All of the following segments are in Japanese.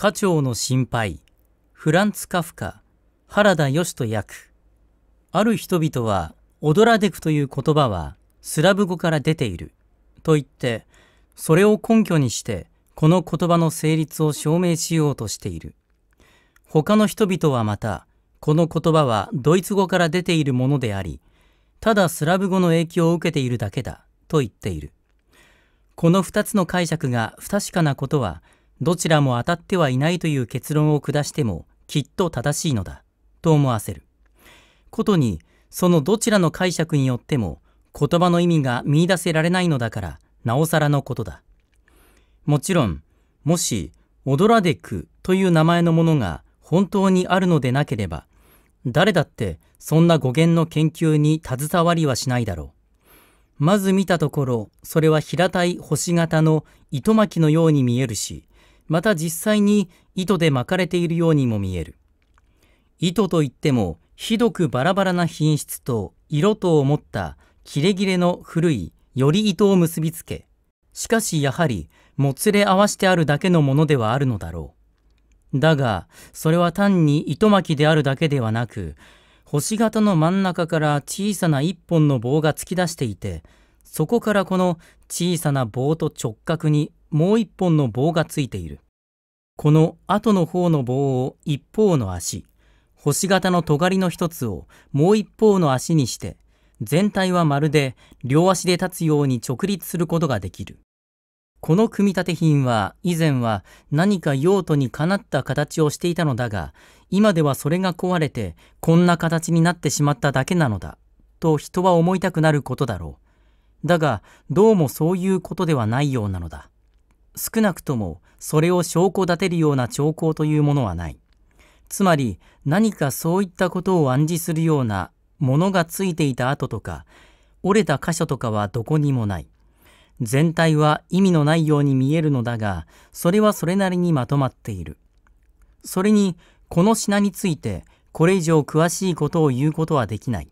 家長の心配フランツ・カフカ原田義人役ある人々はオドラデクという言葉はスラブ語から出ていると言ってそれを根拠にしてこの言葉の成立を証明しようとしている他の人々はまたこの言葉はドイツ語から出ているものでありただスラブ語の影響を受けているだけだと言っているこの2つの解釈が不確かなことはどちらも当たってはいないという結論を下してもきっと正しいのだと思わせることにそのどちらの解釈によっても言葉の意味が見いだせられないのだからなおさらのことだもちろんもしオドラデクという名前のものが本当にあるのでなければ誰だってそんな語源の研究に携わりはしないだろうまず見たところそれは平たい星形の糸巻きのように見えるしまた実際に糸で巻かれているようにも見える糸といってもひどくバラバラな品質と色とを持った切れ切れの古いより糸を結びつけしかしやはりもつれ合わしてあるだけのものではあるのだろうだがそれは単に糸巻きであるだけではなく星形の真ん中から小さな一本の棒が突き出していてそこからこの小さな棒と直角にもう1本の棒がついている。この後の方の棒を一方の足、星形の尖りの一つをもう一方の足にして、全体はまるで両足で立つように直立することができる。この組み立て品は以前は何か用途にかなった形をしていたのだが、今ではそれが壊れてこんな形になってしまっただけなのだ、と人は思いたくなることだろう。だが、どうもそういうことではないようなのだ。少なくともそれを証拠立てるような兆候というものはない。つまり何かそういったことを暗示するようなものがついていた跡とか折れた箇所とかはどこにもない。全体は意味のないように見えるのだがそれはそれなりにまとまっている。それにこの品についてこれ以上詳しいことを言うことはできない。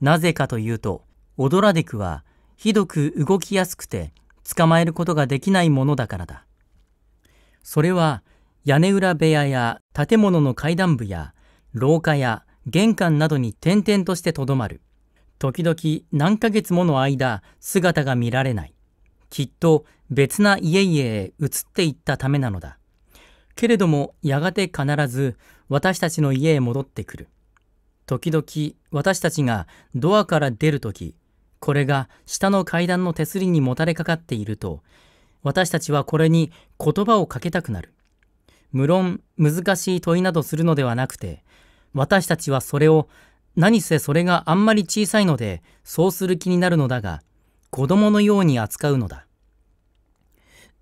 なぜかというとオドラデクはひどく動きやすくて捕まえることができないものだからだ。それは屋根裏部屋や建物の階段部や廊下や玄関などに転々としてとどまる。時々何ヶ月もの間姿が見られない。きっと別な家々へ移っていったためなのだ。けれどもやがて必ず私たちの家へ戻ってくる。時々私たちがドアから出るとき、これが下の階段の手すりにもたれかかっていると、私たちはこれに言葉をかけたくなる。無論難しい問いなどするのではなくて、私たちはそれを、何せそれがあんまり小さいので、そうする気になるのだが、子供のように扱うのだ。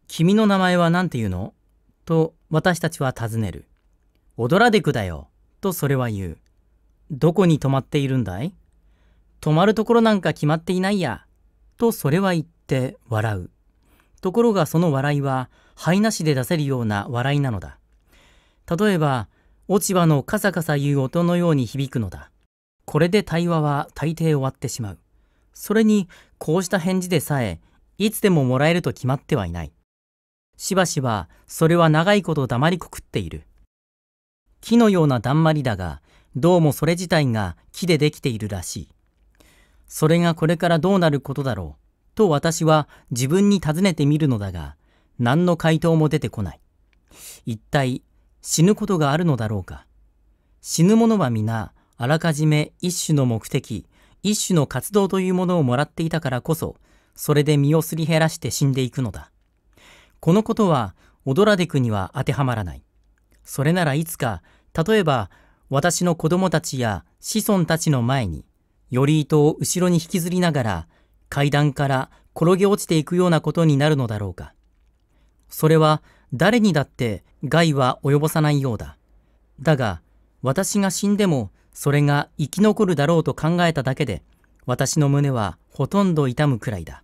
君の名前は何て言うのと私たちは尋ねる。踊らでくだよ。とそれは言う。どこに泊まっているんだい泊まるところなんか決まっていないや。とそれは言って笑う。ところがその笑いは灰なしで出せるような笑いなのだ。例えば、落ち葉のカサカサいう音のように響くのだ。これで対話は大抵終わってしまう。それに、こうした返事でさえ、いつでももらえると決まってはいない。しばしば、それは長いこと黙りこくっている。木のようなだんまりだが、どうもそれ自体が木でできているらしい。それがこれからどうなることだろう、と私は自分に尋ねてみるのだが、何の回答も出てこない。一体、死ぬことがあるのだろうか。死ぬ者は皆、あらかじめ一種の目的、一種の活動というものをもらっていたからこそ、それで身をすり減らして死んでいくのだ。このことは、オドラデクには当てはまらない。それならいつか、例えば、私の子供たちや子孫たちの前に、より糸を後ろに引きずりながら階段から転げ落ちていくようなことになるのだろうか。それは誰にだって害は及ぼさないようだ。だが、私が死んでもそれが生き残るだろうと考えただけで、私の胸はほとんど痛むくらいだ。